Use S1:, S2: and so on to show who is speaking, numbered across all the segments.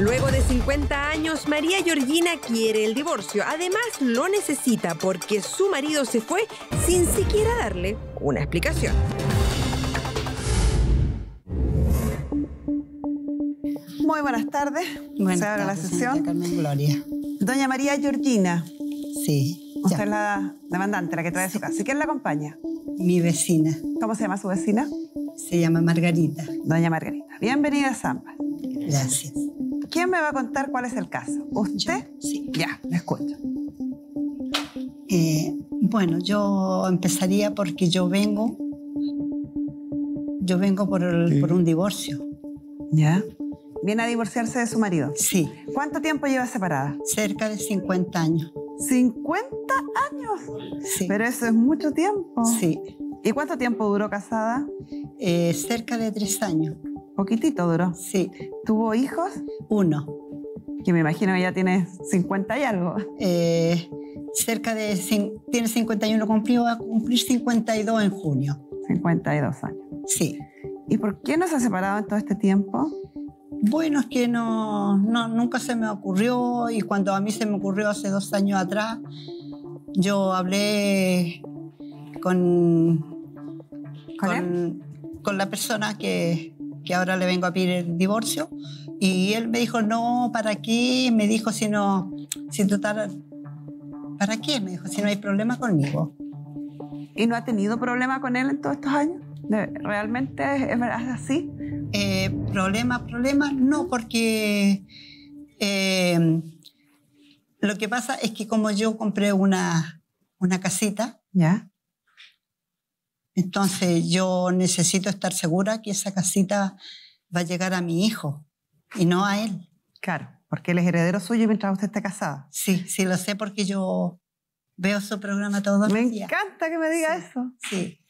S1: Luego de 50 años, María Georgina quiere el divorcio. Además, lo necesita porque su marido se fue sin siquiera darle una explicación.
S2: Muy buenas tardes. Buenas tardes, la sesión. Carmen Gloria. Doña María Georgina. Sí. Usted es la demandante, la que trae su casa. ¿Quién la acompaña? Mi vecina. ¿Cómo se llama su vecina? Se llama Margarita. Doña Margarita. Bienvenida a Zamba. Gracias. ¿Quién me va a contar cuál es el caso? ¿Usted? sí. Ya, me escucho.
S3: bueno, yo empezaría porque yo vengo, yo vengo por, un divorcio. ¿Ya?
S2: Viene a divorciarse de su marido. Sí. ¿Cuánto tiempo lleva separada? Cerca de 50 años. ¿50 años? Sí. Pero eso es mucho tiempo. Sí. ¿Y cuánto tiempo duró casada? Eh, cerca de tres años. Poquitito duró. Sí. ¿Tuvo hijos? Uno. Que me imagino que ya tiene 50 y algo.
S3: Eh, cerca de. Tiene 51 cumplido, va a cumplir 52 en junio. 52 años. Sí. ¿Y por qué nos ha separado en todo este tiempo? Bueno, es que no, no, nunca se me ocurrió y cuando a mí se me ocurrió hace dos años atrás, yo hablé ¿Con, con, con la persona que, que ahora le vengo a pedir el divorcio. Y él me dijo, no, ¿para qué? Me dijo, si no, si total, ¿para qué? Me dijo, si no hay problema conmigo. ¿Y no ha tenido problema con él en todos estos años? ¿Realmente es verdad así? Eh, problemas, problemas, no, porque eh, lo que pasa es que como yo compré una, una casita, ¿Ya? Entonces yo necesito estar segura que esa casita va a llegar a mi hijo y no a él. Claro, porque él es heredero suyo mientras usted está casada. Sí, sí, lo sé porque yo veo su programa todos los días. Me
S2: encanta que me diga eso. Sí,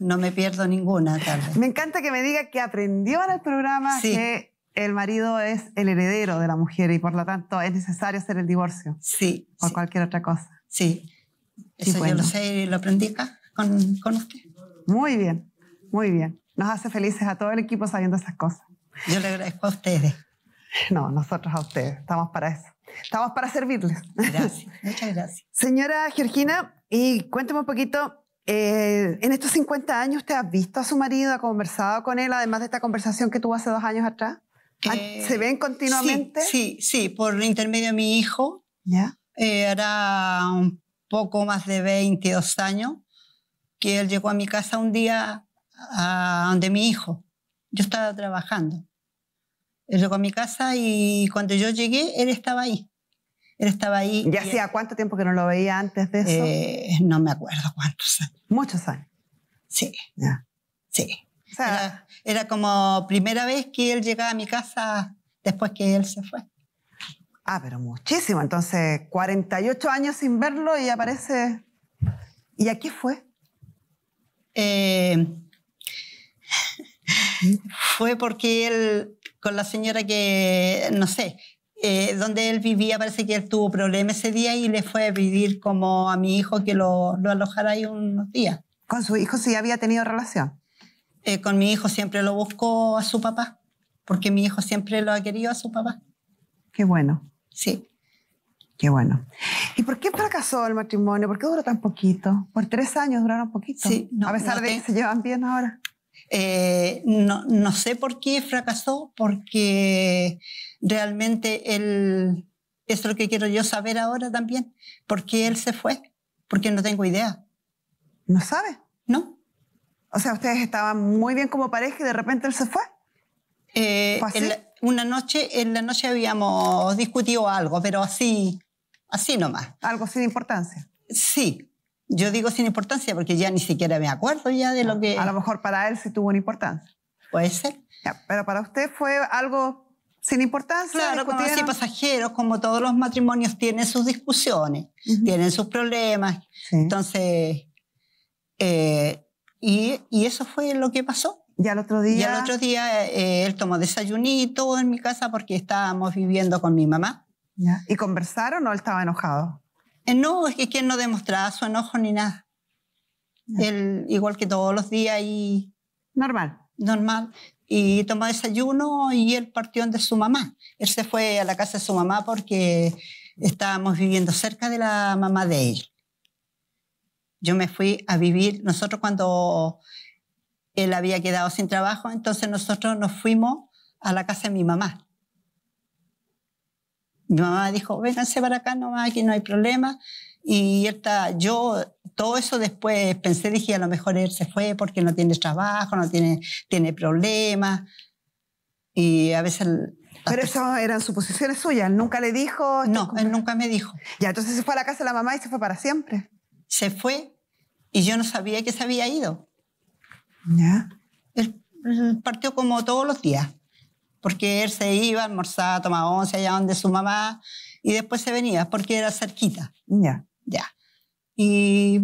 S2: no me pierdo ninguna tarde. Me encanta que me diga que aprendió en el programa que el marido es el heredero de la mujer y por lo tanto es necesario hacer el divorcio. Sí. O cualquier otra cosa. Sí, eso yo lo
S3: sé y lo aprendí acá
S2: con, con usted. Muy bien, muy bien. Nos hace felices a todo el equipo sabiendo esas cosas. Yo le agradezco a ustedes. No, nosotros a ustedes, estamos para eso. Estamos para servirles. Gracias, muchas gracias. Señora Georgina, y cuénteme un poquito, eh, en estos 50 años, ¿usted ha visto a su marido, ha conversado con él, además de esta conversación que tuvo hace dos años atrás? ¿Ah, eh, ¿Se ven continuamente? Sí, sí, por intermedio de mi hijo. ¿Ya? Eh,
S3: un poco más de 22 años que él llegó a mi casa un día a donde mi hijo. Yo estaba trabajando. Él llegó a mi casa y cuando yo llegué, él estaba ahí. Él estaba ahí. ¿Y, hacía cuánto tiempo que no lo veía antes de eso? Eh, no me acuerdo cuántos años. Muchos años.
S2: Sí. Sí.
S3: era, era, como primera vez que él llegaba a mi
S2: casa después que él se fue. Ah, pero muchísimo. Entonces, 48 años sin verlo y aparece. ¿Y aquí fue? Eh, fue porque él, con la
S3: señora que, no sé, eh, donde él vivía, parece que él tuvo problemas ese día y le fue a pedir como a mi hijo que lo, lo alojara ahí unos días. ¿Con su hijo sí había tenido relación? Eh, con mi hijo siempre lo buscó a su papá, porque mi hijo siempre lo ha querido a su papá.
S2: Qué bueno. Sí. Qué bueno. ¿Y por qué fracasó el matrimonio? ¿Por qué duró tan poquito? Por tres años duraron poquito. Sí, no, a pesar de que se llevan bien ahora. Eh, no, no, sé por qué fracasó,
S3: porque realmente él, es lo que quiero yo saber ahora también, por qué él se fue, porque no tengo idea. ¿No sabe? No. O sea, ustedes estaban muy bien como pareja y de repente él se fue. Eh, así? una noche, en la noche habíamos discutido algo, pero así Así nomás. Algo sin importancia. Sí, yo digo sin importancia porque ya ni siquiera me acuerdo ya de lo que... A lo mejor para él sí tuvo una importancia. Puede ser. pero para usted fue algo sin importancia. Claro, como así pasajeros, como todos los matrimonios tienen sus discusiones, tienen sus problemas. Entonces, eh, y, eso fue lo que pasó. Y al otro día... Y al otro día eh, él tomó desayunito en mi casa porque estábamos viviendo con mi mamá. ¿Y conversaron o él estaba enojado? Eh, no, es que él no demostraba su enojo ni nada. Él, igual que todos los días, y... Normal. Normal. Y tomó desayuno y él partió de su mamá. Él se fue a la casa de su mamá porque estábamos viviendo cerca de la mamá de él. Yo me fui a vivir, nosotros cuando él había quedado sin trabajo, entonces nosotros nos fuimos a la casa de mi mamá. Mi mamá dijo, vénganse para acá nomás, aquí no hay problema. Y está, yo todo eso después pensé, dije, a lo mejor él se fue porque no tiene trabajo, no tiene, tiene problemas. Y a veces...
S2: Pero eso eran suposiciones suyas, nunca le dijo... Este no, él nunca me dijo. Ya, entonces se fue a la casa de la mamá y se fue para siempre. Se fue y yo no sabía que se había ido.
S3: Ya. Él partió como todos los días porque él se iba, almorzaba, tomaba once allá donde su mamá y después se venía porque era cerquita. Ya. Ya. Y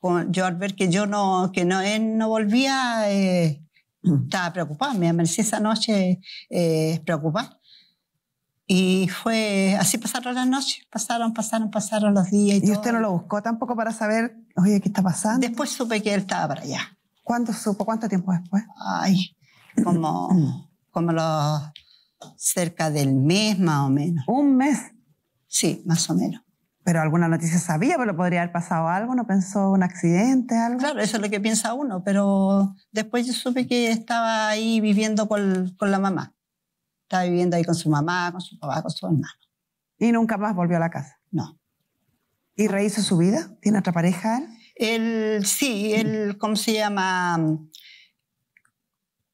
S3: con, yo al ver que yo no, que no, él no volvía, eh, mm. estaba preocupada, me amanecí esa noche eh, preocupada. Y fue, así pasaron las noches, pasaron, pasaron, pasaron
S2: los días. ¿Y, ¿Y usted no lo buscó tampoco para saber, oye, qué está pasando? Después supe que él estaba para allá. ¿Cuándo supo? ¿Cuánto tiempo después?
S3: Ay, como mm como los
S2: cerca del mes más o menos. ¿Un mes? Sí, más o menos. Pero alguna noticia sabía, pero podría haber pasado algo, ¿no pensó un accidente, algo?
S3: Claro, eso es lo que
S2: piensa uno,
S3: pero después yo supe que estaba ahí viviendo con, la mamá. Estaba viviendo ahí con su mamá, con su papá, con su hermano. ¿Y nunca más volvió a la casa? No. ¿Y rehizo su vida? ¿Tiene otra pareja sí, él, ¿cómo se llama?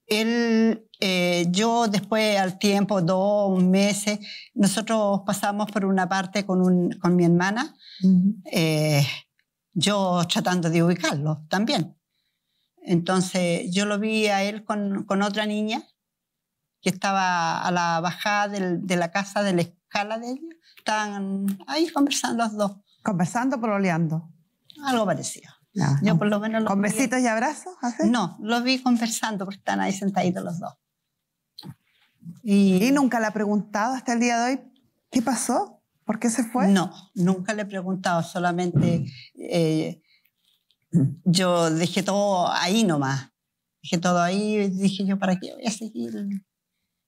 S3: Él eh, yo después, al tiempo, dos meses, nosotros pasamos por una parte con, un, con mi hermana, eh, yo tratando de ubicarlo también. Entonces yo lo vi a él con, con otra niña que estaba a la bajada de la casa, de la escala de ella. Estaban ahí conversando los dos. ¿Conversando o oleando? Algo parecido. yo por lo menos ¿Con besitos y abrazos?
S2: No, los vi
S3: conversando porque están ahí sentaditos los
S2: dos. Y, nunca le ha preguntado hasta el día de hoy qué pasó, por qué se fue. No, nunca le he
S3: preguntado, solamente eh, yo dejé todo ahí nomás. Dejé todo ahí, dije yo, ¿para qué voy a seguir?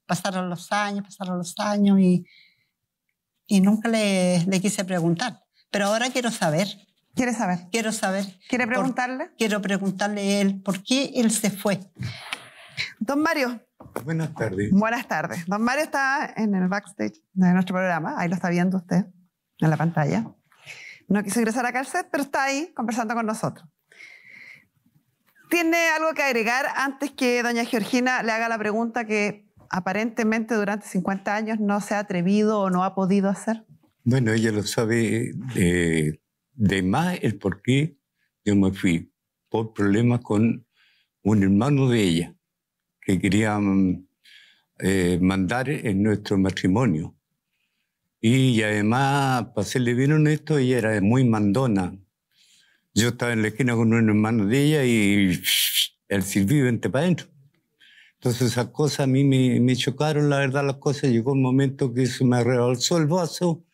S3: Pasaron los años, pasaron los años y, nunca le, quise preguntar. Pero ahora quiero saber. ¿Quiere saber? Quiero saber. ¿Quiere preguntarle? quiero preguntarle él
S2: por qué él se fue. Don Mario,
S4: Buenas tardes.
S2: Buenas tardes. Don Mario está en el backstage de nuestro programa, ahí lo está viendo usted en la pantalla. No quiso ingresar acá al pero está ahí conversando con nosotros. ¿Tiene algo que agregar antes que doña Georgina le haga la pregunta que aparentemente durante 50 años no se ha atrevido o no ha podido hacer?
S4: Bueno, ella lo sabe de, eh, de más el por qué yo me fui, por problemas con un hermano de ella que querían eh, mandar en nuestro matrimonio. Y, además, para serle bien honesto, ella era muy mandona. Yo estaba en la esquina con un hermano de ella y el sirvió vente para adentro. Entonces esas cosas a mí me, chocaron, la verdad, las cosas. Llegó un momento que se me rebalsó el vaso.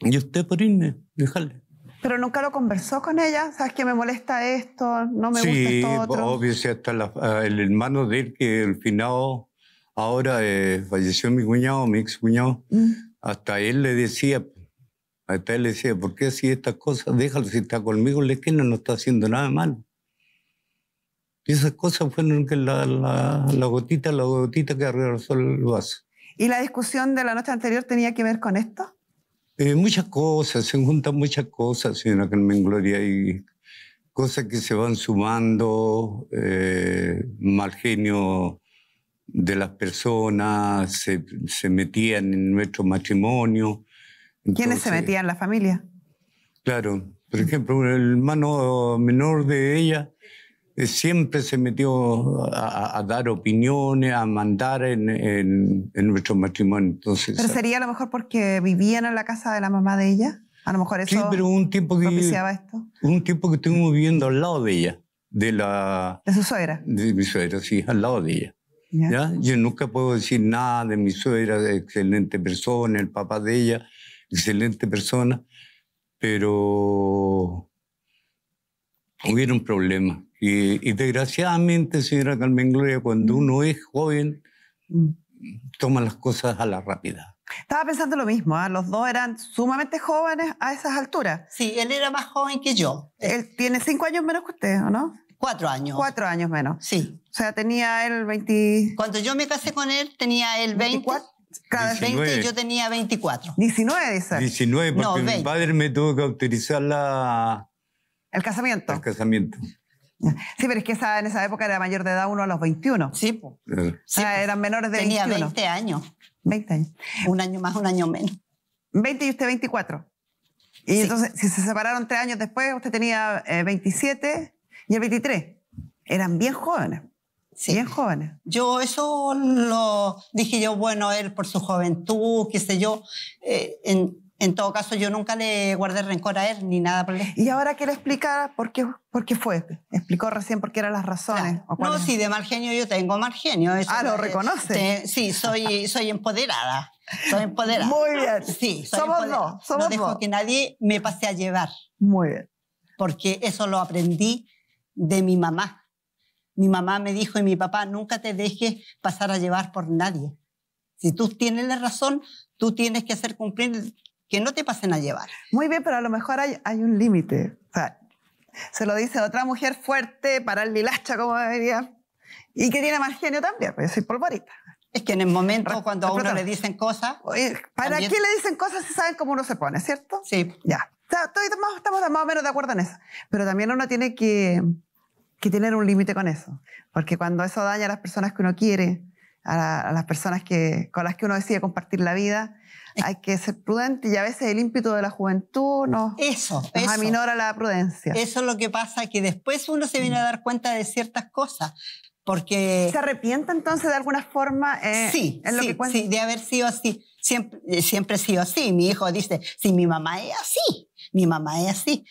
S4: Y usted por irme, déjale.
S2: Pero nunca lo conversó con ella, ¿sabes que me molesta esto? No me gusta esto
S4: otro. obvio, si hasta ah, el hermano de él que al final ahora eh, falleció mi cuñado, mi ex cuñado, mm. hasta él le decía, hasta él le decía, ¿por qué así estas cosas? Déjalo si está conmigo, le es que no, no está haciendo nada malo. Y esas cosas fueron que la, gotita, la gotita que arregló el vaso.
S2: ¿Y la discusión de la noche anterior tenía que ver con esto?
S4: Eh, muchas cosas, se juntan muchas cosas, señora Carmen Gloria, y cosas que se van sumando, eh, mal genio de las personas, se, metían en nuestro matrimonio. ¿Quiénes se metían? ¿La familia? Claro, por ejemplo, el hermano menor de ella eh, siempre se metió a, dar opiniones, a mandar en, nuestro matrimonio. Entonces, pero eh, sería
S2: a lo mejor porque vivían en la casa de la mamá de ella. A lo mejor eso sí, pero un
S4: tiempo que, esto. Un tiempo que estuvimos viviendo al lado de ella. De, la, de su suegra. De mi suegra, sí, al lado de ella. Yo nunca puedo decir nada de mi suegra, excelente persona, el papá de ella, excelente persona, pero hubiera un problema. Y, desgraciadamente, señora Carmen Gloria, cuando mm. uno es joven, mm. toma las cosas a la rápida.
S2: Estaba pensando lo mismo, ¿ah? los dos eran sumamente jóvenes a esas alturas. Sí, él era más joven que yo. Él tiene cinco años menos que usted, ¿o no? Cuatro años. Cuatro años menos. Sí. O sea, tenía él 20... Cuando yo me casé con él, tenía
S3: él veinticuatro. 24. Cada 20 yo tenía 24.
S4: Diecinueve, dice. Diecinueve, porque mi padre me tuvo que autorizar la... El casamiento. El casamiento.
S2: Sí, pero es que en esa época era mayor de edad uno a los 21. Sí, pues. o sea, eran menores de Tenía 20 años. 20 años. Un año más, un año menos. 20 y usted 24. Y entonces, si se separaron tres años después, usted tenía 27 eh, y el 23. Eran bien jóvenes. Sí. Bien jóvenes. Yo eso lo dije
S3: yo, bueno, él por su juventud, qué sé yo. Eh, en, en todo caso, yo nunca le guardé rencor a él
S2: ni nada por él. Y ahora quiero le por qué, por qué fue. Explicó recién por qué eran las razones. no, sí, de mal
S3: genio yo tengo
S2: mal genio. ah, lo reconoce.
S3: sí, soy, soy empoderada. Soy empoderada. Muy bien. Sí, somos dos. Somos no dejo que nadie me pase a llevar. Muy bien. Porque eso lo aprendí de mi mamá. Mi mamá me dijo y mi papá, nunca te dejes pasar a llevar por nadie. Si tú tienes la razón, tú tienes que hacer cumplir que no te pasen a llevar. Muy
S2: bien, pero a lo mejor hay, hay un límite. O sea, se lo dice otra mujer fuerte, para el lilacha, como diría, y que tiene más genio también, pues soy polvorita. Es que en el momento cuando a uno le dicen cosas... ¿Para también... qué le dicen cosas si saben cómo uno se pone, cierto? Sí. Ya. O todos estamos más o menos de acuerdo en eso. Pero también uno tiene que, que tener un límite con eso. Porque cuando eso daña a las personas que uno quiere, a, las personas que, con las que uno decide compartir la vida. Hay que ser prudente y a veces el ímpetu de la juventud no eso, nos aminora la prudencia.
S3: Eso es lo que pasa, que después uno se viene a dar cuenta de ciertas cosas. Porque... ¿Se arrepienta entonces de alguna forma? Eh, sí, sí, de haber sido así. Siempre, eh, siempre he sido así. Mi hijo dice, si mi mamá es así,
S2: mi mamá es así.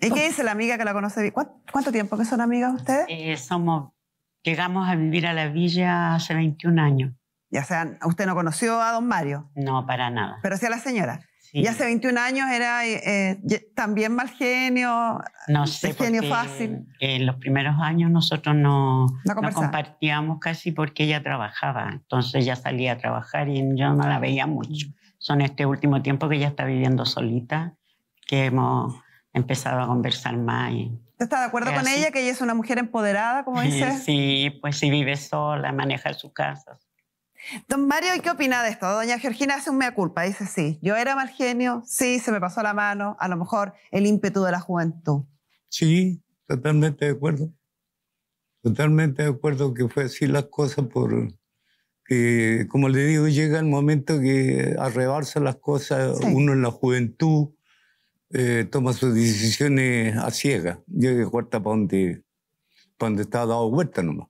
S2: ¿Y qué dice la amiga que la conoce? ¿Cuánto, cuánto tiempo que son amigas ustedes? Eh, somos Llegamos a vivir a la villa hace 21 años. Ya sea, usted no conoció a don Mario. No, para nada. Pero sí a la señora. Sí. Y hace 21 años era eh, también mal genio, no sé, genio fácil. En los primeros
S3: años nosotros no, no, compartíamos casi porque ella trabajaba. Entonces ya salía a trabajar y yo no la veía mucho. Son este último tiempo que ella está viviendo solita que hemos empezado a conversar más. Y
S2: está de acuerdo con ella que ella es una mujer empoderada, como dice?
S3: Sí, pues sí vive sola, maneja su casa.
S2: Don Mario, ¿y qué opina de esto? Doña Georgina hace un mea culpa, dice sí, yo era mal genio, sí, se me pasó la mano, a lo mejor el ímpetu de la juventud.
S4: Sí, totalmente de acuerdo. Totalmente de acuerdo que fue así las cosas por como le digo, llega el momento que arrebarse las cosas uno en la juventud eh, toma sus decisiones eh, a ciegas. Yo de cuarta para donde, para donde está dado vuelta nomás.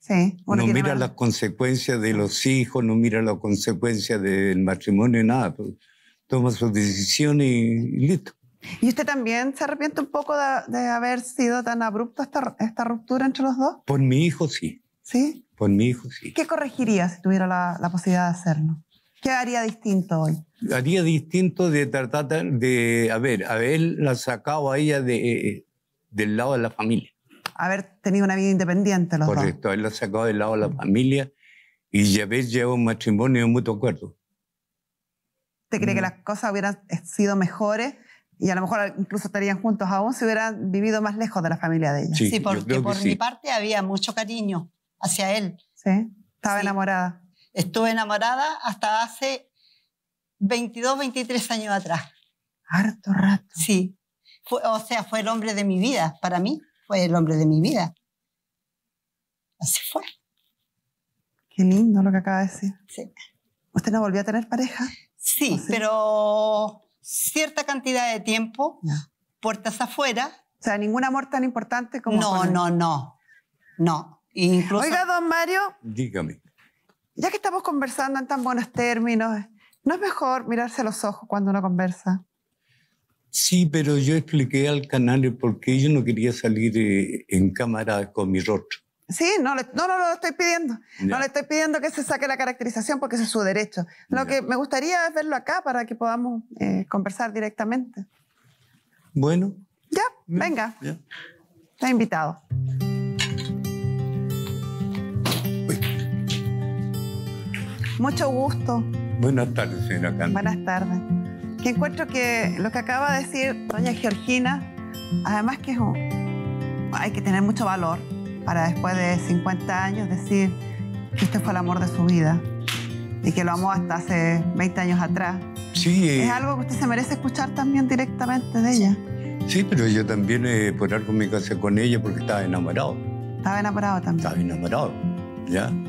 S2: Sí, no
S4: mira las consecuencias de los hijos, no mira las consecuencias del matrimonio, nada. Pues, toma sus decisiones y, listo.
S2: ¿Y usted también se arrepiente un poco de, haber sido tan abrupto esta, esta, ruptura entre los dos?
S4: Por mi hijo, sí. ¿Sí? Por mi hijo,
S2: sí. ¿Qué corregiría si tuviera la, la posibilidad de hacerlo? ¿Qué haría distinto hoy?
S4: Haría distinto de tratar de, a ver, haberla sacado a ella de, eh, eh, del lado de la familia.
S2: Haber tenido una vida independiente los Correcto,
S4: él haberla sacado del lado de la familia y ya haber llevado un matrimonio muy mutuo acuerdo.
S2: ¿Te cree que mm. las cosas hubieran eh, sido mejores y a lo mejor incluso estarían juntos aún si hubieran vivido más lejos de la familia de ella? Sí, porque por mi parte había mucho cariño hacia él. Sí, estaba enamorada.
S3: Estuve enamorada hasta hace 22, 23 años atrás. Harto rato. Sí. o sea, fue el hombre de mi vida. Para mí fue el hombre de mi
S2: vida. Así fue. Qué lindo lo que acaba de decir. Sí. ¿Usted no volvió a tener pareja? Sí, pero cierta
S3: cantidad de tiempo, puertas afuera. O sea, ningún amor tan importante como... No, no,
S2: no, no.
S4: Oiga, don Mario. Dígame
S2: ya que estamos conversando en tan buenos términos, ¿no es mejor mirarse a los ojos cuando uno conversa?
S4: Sí, pero yo expliqué al canal por qué yo no quería salir eh, en cámara con mi rostro.
S2: Sí, no, lo estoy pidiendo. No le estoy pidiendo que se saque la caracterización porque ese es su derecho. Lo que me gustaría es verlo acá para que podamos eh, conversar directamente. Bueno. Ya, mm, venga. Está invitado. Mucho gusto.
S4: Buenas tardes, señora Cándida. Buenas
S2: tardes. Que encuentro que lo que acaba de decir doña Georgina, además que hay que tener mucho valor para después de 50 años decir que este fue el amor de su vida y que lo amó hasta hace 20 años atrás.
S4: Sí. Eh, es algo
S2: que usted se merece escuchar también directamente de ella.
S4: Sí, pero yo también eh, por algo me casé con ella porque estaba enamorado.
S2: Estaba enamorado
S4: también. Estaba enamorado.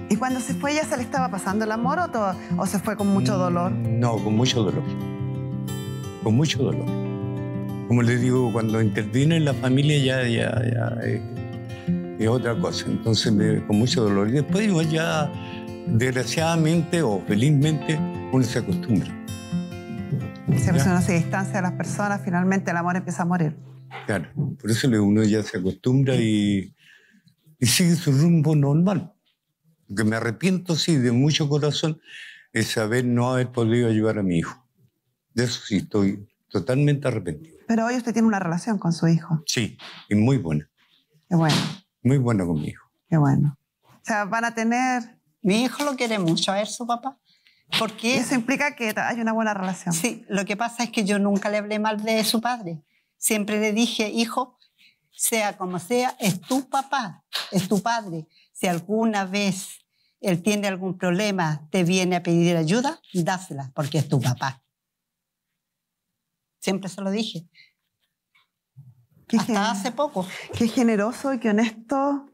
S2: ¿Y cuando se fue ya se le estaba pasando el amor o, todo, o se fue con mucho mm,
S4: dolor? No, con mucho dolor. Con mucho dolor. Como les digo, cuando interviene en la familia ya, ya, eh, es, otra cosa. Entonces, con mucho dolor. Y después ya, desgraciadamente o felizmente, uno se acostumbra.
S2: Se persona se distancia de las personas, finalmente el amor empieza a morir.
S4: Claro, por eso uno ya se acostumbra y, y sigue su rumbo normal que me arrepiento, sí, de mucho corazón, es saber no haber podido ayudar a mi hijo. De eso sí, estoy totalmente arrepentido.
S2: Pero hoy usted tiene una relación con su hijo.
S4: Sí, y muy buena. Qué bueno. Muy buena con mi hijo. Qué bueno.
S2: O sea, van a tener... Mi hijo lo quiere mucho, a ver,
S3: su papá. Porque... Eso implica que hay una buena relación. Sí, lo que pasa es que yo nunca le hablé mal de su padre. Siempre le dije, hijo, sea como sea, es tu papá, es tu padre. Si alguna vez él tiene algún problema, te viene a pedir ayuda, dásela, porque es tu papá. Siempre
S2: se lo dije. Hasta hace poco. Qué generoso y qué honesto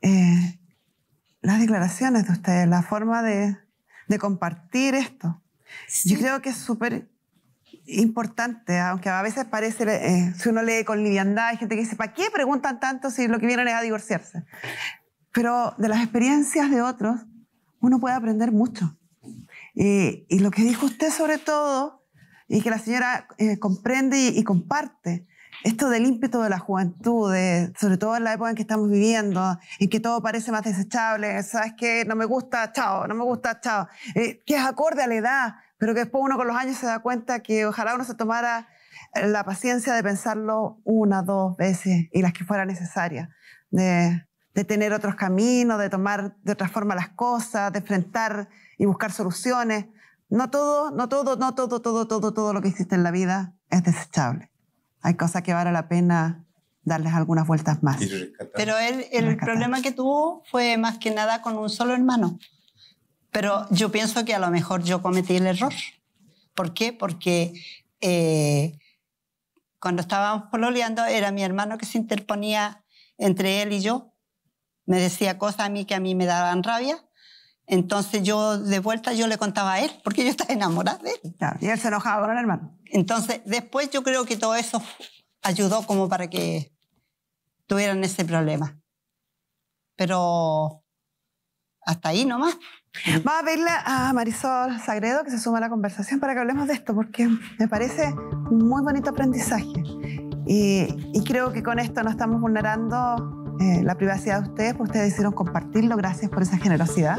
S2: eh, las declaraciones de ustedes, la forma de, compartir esto. Yo creo que es súper importante, aunque a veces parece, eh, si uno lee con liviandad, hay gente que dice, ¿para qué preguntan tanto si lo que vienen es a divorciarse? pero de las experiencias de otros uno puede aprender mucho. Eh, y, lo que dijo usted sobre todo, y que la señora eh, comprende y, comparte, esto del ímpetu de la juventud, sobre todo en la época en que estamos viviendo, en que todo parece más desechable, sabes que no me gusta, chao, no me gusta, chao, eh, que es acorde a la edad, pero que después uno con los años se da cuenta que ojalá uno se tomara la paciencia de pensarlo una, dos veces y las que fuera necesaria. De, de tener otros caminos, de tomar de otra forma las cosas, de enfrentar y buscar soluciones. No todo, no todo, no todo, todo, todo, todo lo que hiciste en la vida es desechable. Hay cosas que vale la pena darles algunas vueltas más.
S3: Pero el problema que tuvo fue más que nada con un solo hermano. Pero yo pienso que a lo mejor yo cometí el error. ¿Por qué? Porque eh, cuando estábamos pololeando era mi hermano que se interponía entre él y yo me decía cosas a mí que a mí me daban rabia. Entonces yo de vuelta yo le contaba a él, porque yo estaba enamorada de él. y él se enojaba con el hermano. Entonces después yo creo que todo eso ayudó como para que tuvieran ese problema.
S2: Pero hasta ahí nomás. Vamos a pedirle a Marisol Sagredo que se suma a la conversación para que hablemos de esto, porque me parece un muy bonito aprendizaje. Y, y creo que con esto no estamos vulnerando eh, la privacidad de ustedes, pues ustedes decidieron compartirlo, gracias por esa generosidad.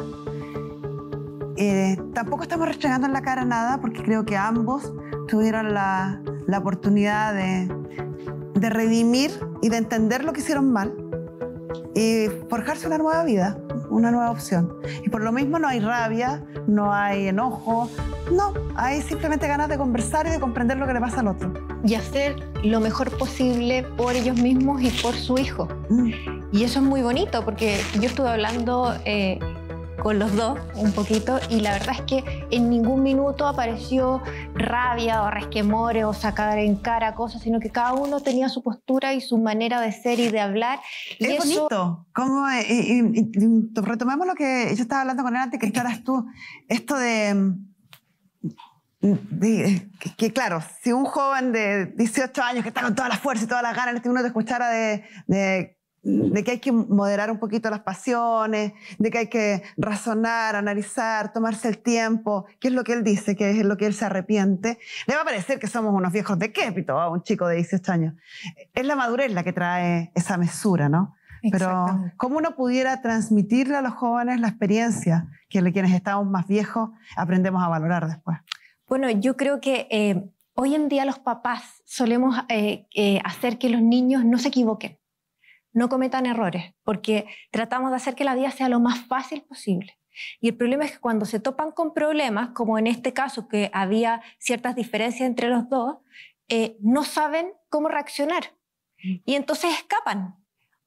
S2: Eh, tampoco estamos restregando en la cara nada porque creo que ambos tuvieron la, oportunidad de redimir y de entender lo que hicieron mal y forjarse una nueva vida una nueva opción. Y por lo mismo no hay rabia, no hay enojo, no, hay simplemente ganas de conversar y de comprender lo que le pasa al otro.
S1: Y hacer lo mejor posible por ellos mismos y por su hijo. Mm. Y eso es muy bonito porque yo estuve hablando... Eh, con los dos un poquito y la verdad es que en ningún minuto apareció rabia o resquemores o sacar en cara cosas, sino que cada uno tenía su postura y su manera de ser y de hablar. Y es bonito, como eh, eh, retomemos lo que yo estaba hablando con él antes, que estarás tú,
S2: esto de... Mm, eh, que, claro, si un joven de 18 años que está con toda la fuerza y todas las ganas en que uno te escuchara de de que hay que moderar un poquito las pasiones, de que hay que razonar, analizar, tomarse el tiempo, qué es lo que él dice, qué es lo que él se arrepiente, le va a parecer que somos unos viejos de quépito a un chico de 18 años. Es la madurez la que trae esa mesura, ¿no? Pero cómo uno pudiera transmitirle a los jóvenes la experiencia que quienes estamos más
S1: viejos aprendemos a valorar después. Bueno, yo creo que eh, hoy en día los papás solemos eh, eh, hacer que los niños no se equivoquen no cometan errores, porque tratamos de hacer que la vida sea lo más fácil posible. Y el problema es que cuando se topan con problemas, como en este caso que había ciertas diferencias entre los dos, eh, no saben cómo reaccionar mm. y entonces escapan.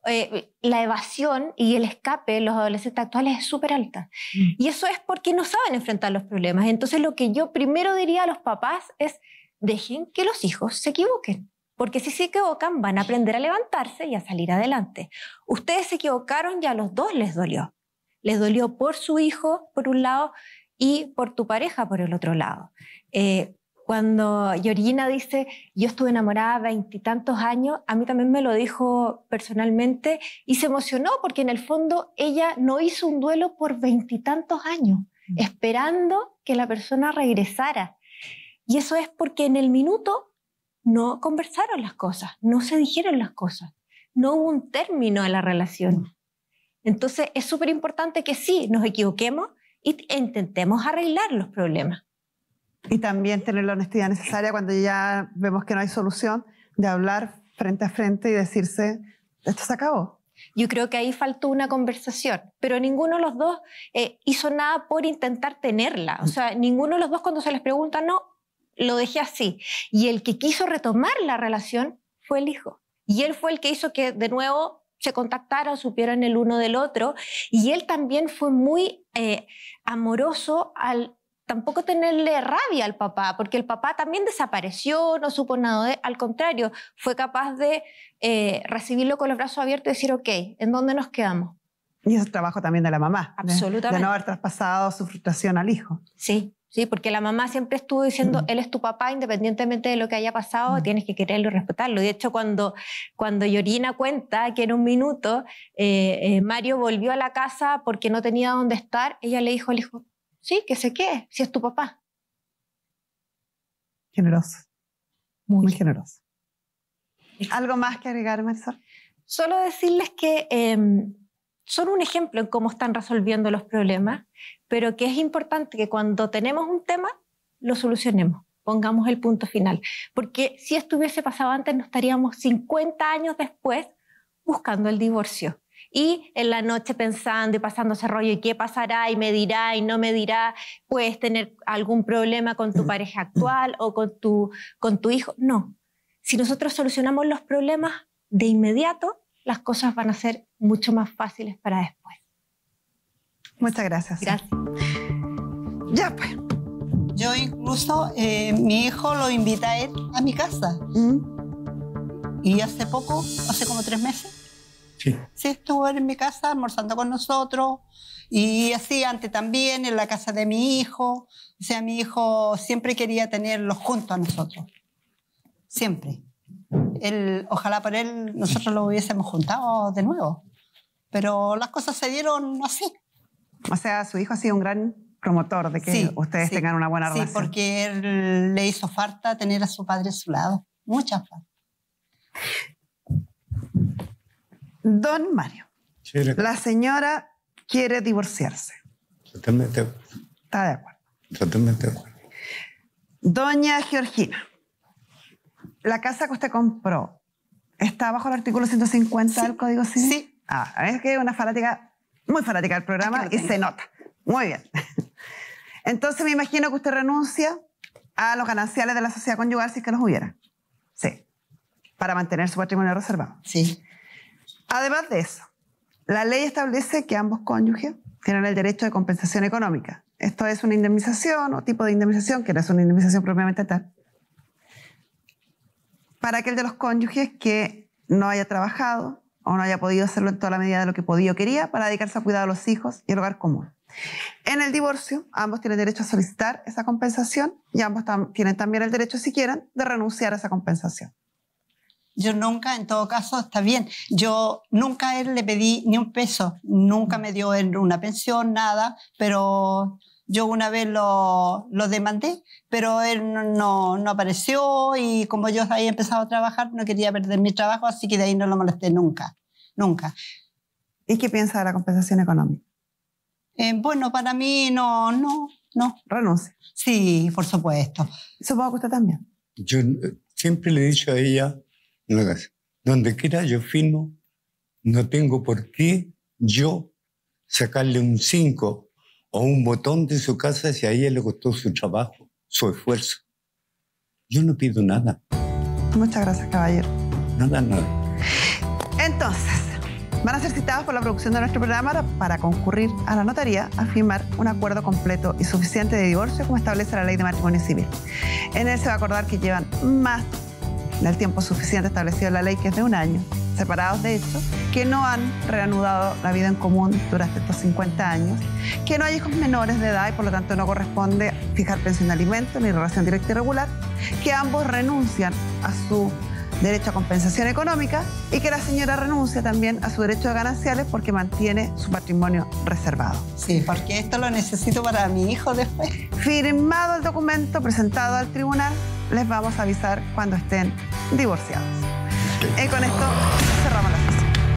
S1: Eh, la evasión y el escape de los adolescentes actuales es súper alta. Mm. Y eso es porque no saben enfrentar los problemas. Entonces lo que yo primero diría a los papás es, dejen que los hijos se equivoquen. Porque si se equivocan, van a aprender a levantarse y a salir adelante. Ustedes se equivocaron y a los dos les dolió. Les dolió por su hijo, por un lado, y por tu pareja, por el otro lado. Eh, cuando Georgina dice, yo estuve enamorada veintitantos años, a mí también me lo dijo personalmente y se emocionó porque en el fondo ella no hizo un duelo por veintitantos años, mm. esperando que la persona regresara. Y eso es porque en el minuto no conversaron las cosas, no se dijeron las cosas, no hubo un término a la relación. Mm. Entonces es súper importante que sí, nos equivoquemos e intentemos arreglar los problemas. Y también tener la honestidad necesaria cuando ya vemos que no hay solución, de hablar frente a frente y decirse, esto se acabó. Yo creo que ahí faltó una conversación, pero ninguno de los dos eh, hizo nada por intentar tenerla. O mm. sea, ninguno de los dos cuando se les pregunta, no, lo dejé así. Y el que quiso retomar la relación fue el hijo. Y él fue el que hizo que de nuevo se contactaran, supieran el uno del otro. Y él también fue muy eh, amoroso al tampoco tenerle rabia al papá, porque el papá también desapareció, no supo nada, de, al contrario, fue capaz de eh, recibirlo con los brazos abiertos y decir, ok, ¿en dónde nos quedamos? Y es trabajo también de la mamá. Absolutamente. de no haber traspasado su frustración al hijo. Sí, ¿sí? Porque la mamá siempre estuvo diciendo, él es tu papá, independientemente de lo que haya pasado, tienes que quererlo y respetarlo. De hecho, cuando, cuando Yorina cuenta que en un minuto eh, eh, Mario volvió a la casa porque no tenía dónde estar, ella le dijo al hijo, sí, que sé quede, si es tu papá. Generoso. Muy, generoso. ¿Algo más que agregar, Marisol? Solo decirles que... Em, son un ejemplo en cómo están resolviendo los problemas, pero que es importante que cuando tenemos un tema, lo solucionemos, pongamos el punto final, porque si esto hubiese pasado antes, no estaríamos 50 años después buscando el divorcio y en la noche pensando y pasando ese rollo y qué pasará y me dirá y no me dirá, puedes tener algún problema con tu pareja actual o con tu, con tu hijo. No, si nosotros solucionamos los problemas de inmediato, las cosas van a ser mucho más fáciles para después. Muchas gracias. Gracias.
S3: Ya pues. Yo incluso, eh, mi hijo lo invita a él a mi casa. Mm. Y hace poco, hace como tres meses, sí. sí estuvo en mi casa almorzando con nosotros. Y así antes también, en la casa de mi hijo. O sea, mi hijo siempre quería tenerlos junto a nosotros. Siempre ojalá por él nosotros lo hubiésemos juntado de nuevo.
S2: Pero las cosas se dieron así. O sea, su hijo ha sido un gran promotor de que ustedes tengan una buena relación. Sí, porque él le
S3: hizo falta tener a su padre a su lado.
S2: Mucha falta. Don Mario, la señora quiere divorciarse. Totalmente Está de acuerdo.
S4: Totalmente de acuerdo.
S2: Doña Georgina la casa que usted compró está bajo el artículo 150 del Código Civil. Sí. Ah, es que es una fanática, muy fanática del programa y se nota. Muy bien. Entonces me imagino que usted renuncia a los gananciales de la sociedad conyugal si es que los hubiera. Sí. Para mantener su patrimonio reservado. Sí. Además de eso, la ley establece que ambos cónyuges tienen el derecho de compensación económica. Esto es una indemnización o tipo de indemnización, que no es una indemnización propiamente tal, para aquel de los cónyuges que no haya trabajado o no haya podido hacerlo en toda la medida de lo que podía o quería para dedicarse a cuidar a los hijos y el hogar común. En el divorcio, ambos tienen derecho a solicitar esa compensación y ambos tienen también el derecho, si quieren, de renunciar a esa compensación. Yo nunca, en todo caso, está bien. Yo nunca él le pedí
S3: ni un peso, nunca me dio una pensión, nada, pero yo una vez lo, lo demandé, pero él no, no, apareció y como yo había empezado a trabajar, no quería perder mi trabajo, así que de ahí no lo molesté nunca, nunca. ¿Y qué piensa de la compensación económica? Eh, bueno, para mí no, no, no. ¿Renuncia? Sí, por supuesto. Supongo que usted también.
S4: Yo siempre le he dicho a ella, Donde quiera yo firmo, no tengo por qué yo sacarle un 5 un botón de su casa si a ella le costó su trabajo, su esfuerzo. Yo no pido nada.
S2: Muchas gracias, caballero. Nada, nada. Entonces, van a ser citados por la producción de nuestro programa para concurrir a la notaría a firmar un acuerdo completo y suficiente de divorcio como establece la ley de matrimonio civil. En él se va a acordar que llevan más del tiempo suficiente establecido en la ley, que es de un año, separados de hecho, que no han reanudado la vida en común durante estos 50 años, que no hay hijos menores de edad y por lo tanto no corresponde fijar pensión de alimento ni relación directa y regular, que ambos renuncian a su derecho a compensación económica y que la señora renuncia también a su derecho a gananciales porque mantiene su patrimonio reservado. Sí, porque
S3: esto lo necesito para mi
S2: hijo después. Firmado el documento, presentado al tribunal, les vamos a avisar cuando estén divorciados. Y con esto...